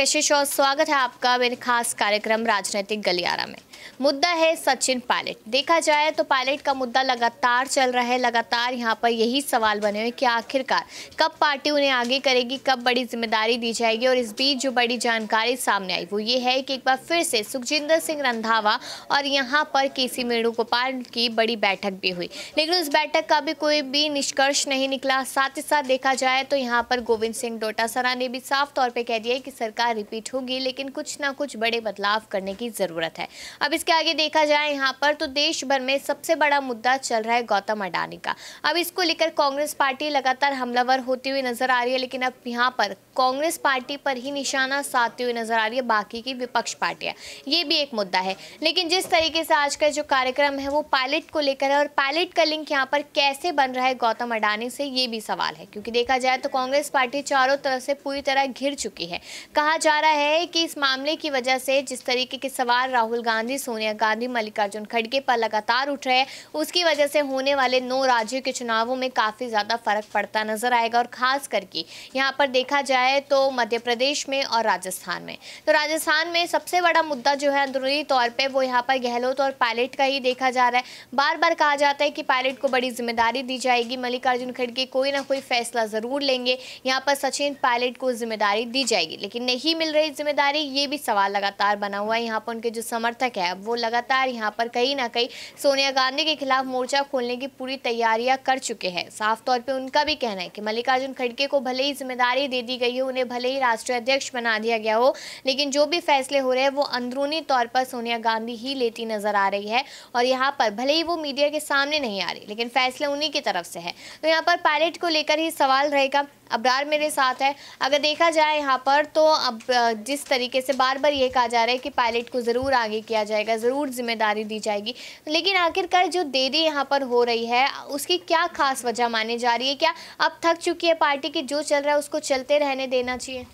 कशिश और स्वागत है आपका मेरे खास कार्यक्रम राजनीतिक गलियारा में मुद्दा है सचिन पायलट देखा जाए तो पायलट का मुद्दा लगातार चल रहा है लगातार यहाँ पर यही सवाल बने हुए कि आखिरकार कब पार्टी उन्हें आगे करेगी कब बड़ी जिम्मेदारी दी जाएगी और इस बीच जो बड़ी जानकारी सामने आई वो ये है कि एक बार फिर से सुखजिंदर सिंह रंधावा और यहाँ पर के सी वेणुगोपाल की बड़ी बैठक भी हुई लेकिन उस बैठक का भी कोई भी निष्कर्ष नहीं निकला साथ ही साथ देखा जाए तो यहाँ पर गोविंद सिंह डोटासरा ने भी साफ तौर पर कह दिया कि सरकार रिपीट होगी लेकिन कुछ ना कुछ बड़े बदलाव करने की ज़रूरत है अब इसके आगे देखा जाए यहाँ पर तो देश भर में सबसे बड़ा मुद्दा चल रहा है गौतम अडानी का अब इसको लेकर कांग्रेस पार्टी लगातार हमलावर होती हुई नजर आ रही है लेकिन अब यहाँ पर कांग्रेस पार्टी पर ही निशाना साधती हुई नजर आ रही है बाकी की विपक्ष पार्टियां ये भी एक मुद्दा है लेकिन जिस तरीके से आज का जो कार्यक्रम है वो पायलट को लेकर है और पायलट का लिंक यहाँ पर कैसे बन रहा है गौतम अडानी से ये भी सवाल है क्योंकि देखा जाए तो कांग्रेस पार्टी चारों तरफ से पूरी तरह घिर चुकी है कहा जा रहा है कि इस मामले की वजह से जिस तरीके के सवाल राहुल गांधी सोनिया गांधी मल्लिकार्जुन खड़गे पर लगातार उठ रहे हैं उसकी वजह से होने वाले नौ राज्यों के चुनावों में काफ़ी ज़्यादा फर्क पड़ता नजर आएगा और खास करके यहाँ पर देखा जाए तो मध्य प्रदेश में और राजस्थान में तो राजस्थान में सबसे बड़ा मुद्दा जो है अंदरूनी तौर पर वो यहाँ पर गहलोत और पायलट का ही देखा जा रहा है बार बार कहा जाता है कि पायलट को बड़ी जिम्मेदारी दी जाएगी मल्लिकार्जुन खड़गे कोई ना कोई फैसला ज़रूर लेंगे यहाँ पर सचिन पायलट को जिम्मेदारी दी जाएगी लेकिन नहीं मिल रही जिम्मेदारी ये भी सवाल लगातार बना हुआ है यहाँ पर उनके जो समर्थक है अब वो लगातार यहाँ पर कहीं ना कहीं सोनिया गांधी के खिलाफ मोर्चा खोलने की पूरी तैयारियां कर चुके हैं साफ तौर पर उनका भी कहना है कि मल्लिकार्जुन खड़गे को भले ही जिम्मेदारी दे दी गई हो उन्हें भले ही राष्ट्रीय अध्यक्ष बना दिया गया हो लेकिन जो भी फैसले हो रहे हैं वो अंदरूनी तौर पर सोनिया गांधी ही लेती नजर आ रही है और यहाँ पर भले ही वो मीडिया के सामने नहीं आ रही लेकिन फैसले उन्हीं की तरफ से है तो यहाँ पर पायलट को लेकर ही सवाल रहेगा अबरार मेरे साथ है अगर देखा जाए यहाँ पर तो अब जिस तरीके से बार बार ये कहा जा रहा है कि पायलट को ज़रूर आगे किया जाएगा ज़रूर जिम्मेदारी दी जाएगी लेकिन आखिरकार जो देरी यहाँ पर हो रही है उसकी क्या खास वजह मानी जा रही है क्या अब थक चुकी है पार्टी की जो चल रहा है उसको चलते रहने देना चाहिए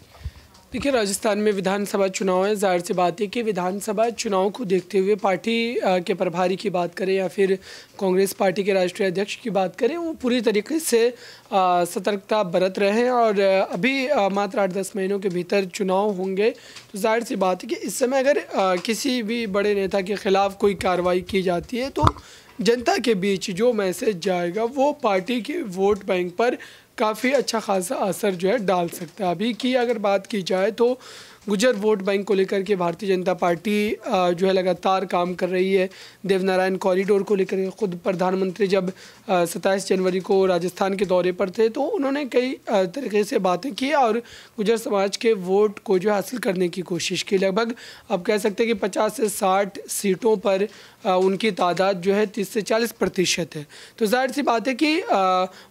देखिए राजस्थान में विधानसभा चुनाव है जाहिर सी बात है कि विधानसभा चुनाव को देखते हुए पार्टी के प्रभारी की बात करें या फिर कांग्रेस पार्टी के राष्ट्रीय अध्यक्ष की बात करें वो पूरी तरीके से सतर्कता बरत रहे हैं और अभी मात्र आठ दस महीनों के भीतर चुनाव होंगे तो जाहिर सी बात है कि इस समय अगर किसी भी बड़े नेता के ख़िलाफ़ कोई कार्रवाई की जाती है तो जनता के बीच जो मैसेज जाएगा वो पार्टी के वोट बैंक पर काफ़ी अच्छा खासा असर जो है डाल सकता है अभी की अगर बात की जाए तो गुजर वोट बैंक को लेकर के भारतीय जनता पार्टी जो है लगातार काम कर रही है देवनारायण कॉरिडोर को लेकर खुद प्रधानमंत्री जब सत्ताईस जनवरी को राजस्थान के दौरे पर थे तो उन्होंने कई तरीके से बातें की और गुजर समाज के वोट को जो हासिल करने की कोशिश की लगभग अब कह सकते हैं कि पचास से साठ सीटों पर उनकी तादाद जो है तीस से चालीस प्रतिशत है तो जाहिर सी बात है कि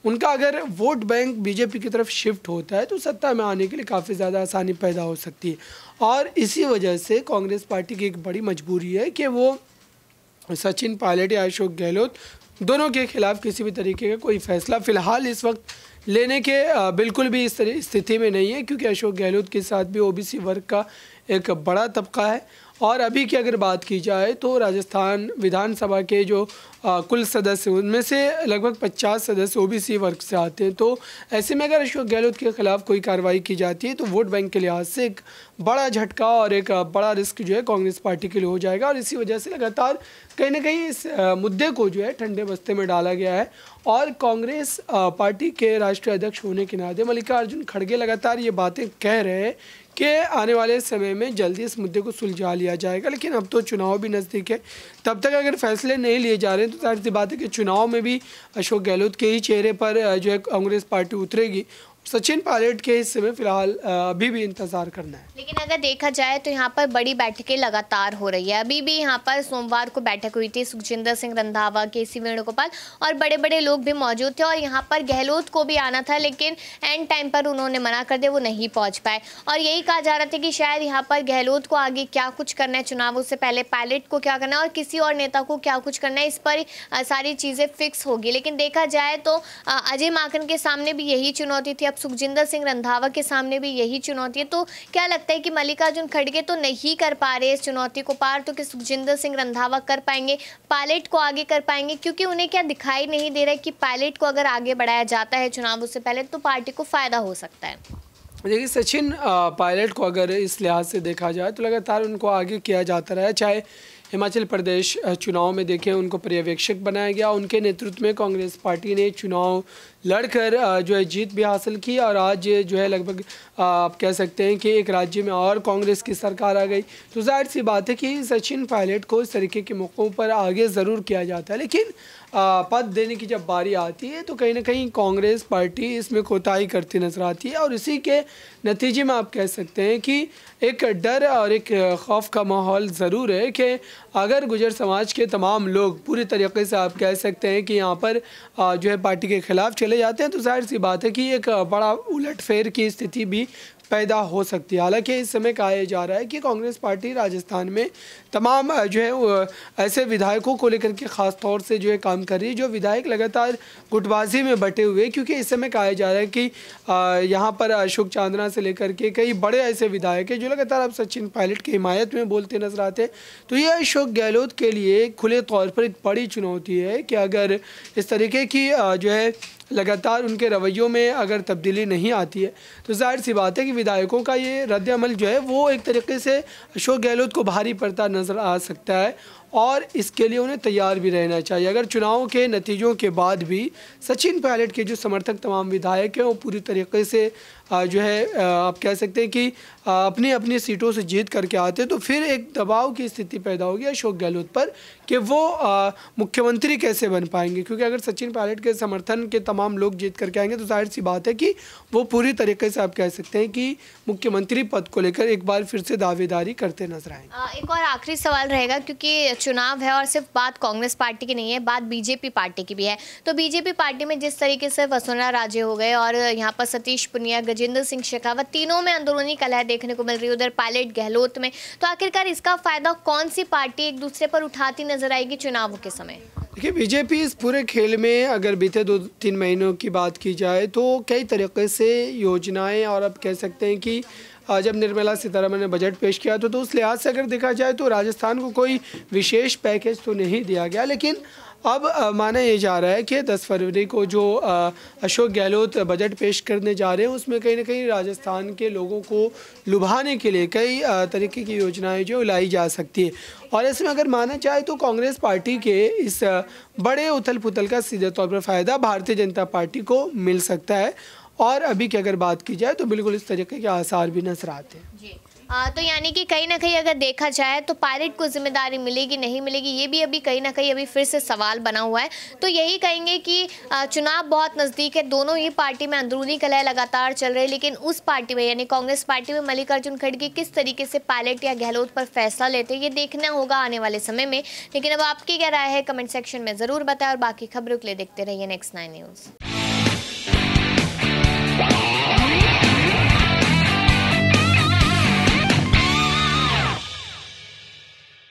उनका अगर वोट बैंक बीजेपी की तरफ शिफ्ट होता है तो सत्ता में आने के लिए काफ़ी ज़्यादा आसानी पैदा हो सकती है और इसी वजह से कांग्रेस पार्टी की एक बड़ी मजबूरी है कि वो सचिन पायलट या अशोक गहलोत दोनों के खिलाफ किसी भी तरीके का कोई फैसला फ़िलहाल इस वक्त लेने के बिल्कुल भी इस स्थिति में नहीं है क्योंकि अशोक गहलोत के साथ भी ओबीसी वर्ग का एक बड़ा तबका है और अभी की अगर बात की जाए तो राजस्थान विधानसभा के जो आ, कुल सदस्य उनमें से लगभग 50 सदस्य ओबीसी वर्ग से आते हैं तो ऐसे में अगर अशोक गहलोत के ख़िलाफ़ कोई कार्रवाई की जाती है तो वोट बैंक के लिहाज से एक बड़ा झटका और एक बड़ा रिस्क जो है कांग्रेस पार्टी के लिए हो जाएगा और इसी वजह से लगातार कहीं ना कहीं इस मुद्दे को जो है ठंडे बस्ते में डाला गया है और कांग्रेस पार्टी के राष्ट्रीय अध्यक्ष होने के नाते मल्लिकार्जुन खड़गे लगातार ये बातें कह रहे हैं कि आने वाले समय में जल्दी इस मुद्दे को सुलझा लिया जाएगा लेकिन अब तो चुनाव भी नज़दीक है तब तक अगर फैसले नहीं लिए जा रहे हैं तो जाहिर सी बात है कि चुनाव में भी अशोक गहलोत के ही चेहरे पर जो है कांग्रेस पार्टी उतरेगी सचिन पायलट के हिस्से में फिलहाल अभी भी इंतजार करना है लेकिन अगर देखा जाए तो यहाँ पर बड़ी बैठकें लगातार हो रही है अभी भी यहाँ पर सोमवार को बैठक हुई थी सुखजिंदर सिंह रंधावा के सी वेणुगोपाल और बड़े बड़े लोग भी मौजूद थे और यहाँ पर गहलोत को भी आना था लेकिन एंड टाइम पर उन्होंने मना कर दिया वो नहीं पहुँच पाए और यही कहा जा रहा था कि शायद यहाँ पर गहलोत को आगे क्या कुछ करना है चुनावों से पहले पायलट को क्या करना है और किसी और नेता को क्या कुछ करना है इस पर सारी चीज़ें फिक्स होगी लेकिन देखा जाए तो अजय माकन के सामने भी यही चुनौती थी अब सुखजिंदर सिंह रंधावा के सामने भी यही चुनौती है तो क्या लगता है कि मल्लिकार्जुन खड़गे तो नहीं कर पा रहे इस चुनौती को पार तो कि सुखजिंदर सिंह रंधावा कर पाएंगे पायलट को आगे कर पाएंगे क्योंकि उन्हें क्या दिखाई नहीं दे रहा है कि पायलट को अगर आगे बढ़ाया जाता है चुनाव उससे पहले तो पार्टी को फ़ायदा हो सकता है देखिए सचिन पायलट को अगर इस लिहाज से देखा जाए तो लगातार उनको आगे किया जाता रहा चाहे हिमाचल प्रदेश चुनाव में देखें उनको पर्यवेक्षक बनाया गया उनके नेतृत्व में कांग्रेस पार्टी ने चुनाव लड़कर जो है जीत भी हासिल की और आज जो है लगभग आप कह सकते हैं कि एक राज्य में और कांग्रेस की सरकार आ गई तो जाहिर सी बात है कि सचिन पायलट को इस तरीके के मौक़ों पर आगे ज़रूर किया जाता है लेकिन पद देने की जब बारी आती है तो कहीं ना कहीं कांग्रेस पार्टी इसमें कोताही करती नज़र आती है और इसी के नतीजे में आप कह सकते हैं कि एक डर और एक खौफ का माहौल ज़रूर है कि अगर गुजर समाज के तमाम लोग पूरी तरीके से आप कह सकते हैं कि यहाँ पर जो है पार्टी के ख़िलाफ़ चले जाते हैं तो जाहिर सी बात है कि एक बड़ा उलटफेर की स्थिति भी पैदा हो सकती है हालांकि इस समय कहा जा रहा है कि कांग्रेस पार्टी राजस्थान में तमाम जो है ऐसे विधायकों को लेकर के ख़ास तौर से जो है काम कर रही है जो विधायक लगातार गुटबाजी में बटे हुए क्योंकि इस समय कहा जा रहा है कि यहाँ पर अशोक चांदना से लेकर के कई बड़े ऐसे विधायक हैं जो लगातार अब सचिन पायलट की हिमायत में बोलते नजर आते तो ये अशोक गहलोत के लिए खुले तौर पर एक बड़ी चुनौती है कि अगर इस तरीके की जो है लगातार उनके रवैयों में अगर तब्दीली नहीं आती है तो जाहिर सी बात है कि विधायकों का ये रद्द अमल जो है वो एक तरीके से अशोक गहलोत को भारी पड़ता नज़र आ सकता है और इसके लिए उन्हें तैयार भी रहना चाहिए अगर चुनाव के नतीजों के बाद भी सचिन पायलट के जो समर्थक तमाम विधायक हैं वो पूरी तरीके से जो है आप कह सकते हैं कि अपनी अपनी सीटों से जीत करके आते तो फिर एक दबाव की स्थिति पैदा होगी अशोक गहलोत पर कि वो मुख्यमंत्री कैसे बन पाएंगे क्योंकि अगर सचिन पायलट के समर्थन के तमाम लोग जीत करके आएंगे तो जाहिर सी बात है कि वो पूरी तरीके से आप कह सकते हैं कि मुख्यमंत्री पद को लेकर एक बार फिर से दावेदारी करते नजर आएंगे एक और आखिरी सवाल रहेगा क्योंकि चुनाव है और सिर्फ बात कांग्रेस पार्टी की नहीं है बात बीजेपी पार्टी की भी है तो बीजेपी पार्टी में जिस तरीके से वसुंधरा राजे हो गए और यहाँ पर सतीश पुनिया गजेंद्र सिंह शेखावत तीनों में अंदरूनी कलह देखने को मिल रही है उधर पायलट गहलोत में तो आखिरकार इसका फायदा कौन सी पार्टी एक दूसरे पर उठाती नजर आएगी चुनावों के समय देखिए बीजेपी इस पूरे खेल में अगर बीते दो तीन महीनों की बात की जाए तो कई तरीके से योजनाएं और अब कह सकते हैं कि जब निर्मला सीतारामन ने बजट पेश किया तो, तो उस लिहाज से अगर देखा जाए तो राजस्थान को कोई विशेष पैकेज तो नहीं दिया गया लेकिन अब माना ये जा रहा है कि 10 फरवरी को जो अशोक गहलोत बजट पेश करने जा रहे हैं उसमें कहीं ना कहीं राजस्थान के लोगों को लुभाने के लिए कई तरीके की योजनाएं जो लाई जा सकती है और ऐसे में अगर माना जाए तो कांग्रेस पार्टी के इस बड़े उथल पुथल का सीधे तौर पर फ़ायदा भारतीय जनता पार्टी को मिल सकता है और अभी की अगर बात की जाए तो बिल्कुल इस तरीके के आसार भी नजर आते हैं आ, तो यानी कि कहीं ना कहीं अगर देखा जाए तो पायलट को जिम्मेदारी मिलेगी नहीं मिलेगी ये भी अभी कहीं ना कहीं अभी फिर से सवाल बना हुआ है तो यही कहेंगे कि चुनाव बहुत नज़दीक है दोनों ही पार्टी में अंदरूनी कलह लगातार चल रही है लेकिन उस पार्टी में यानी कांग्रेस पार्टी में मल्लिकार्जुन खड़गे किस तरीके से पायलट या गहलोत पर फैसला लेते हैं ये देखना होगा आने वाले समय में लेकिन अब आपकी क्या राय है कमेंट सेक्शन में ज़रूर बताएं और बाकी खबरों के लिए देखते रहिए नेक्स्ट नाइन न्यूज़ Bye.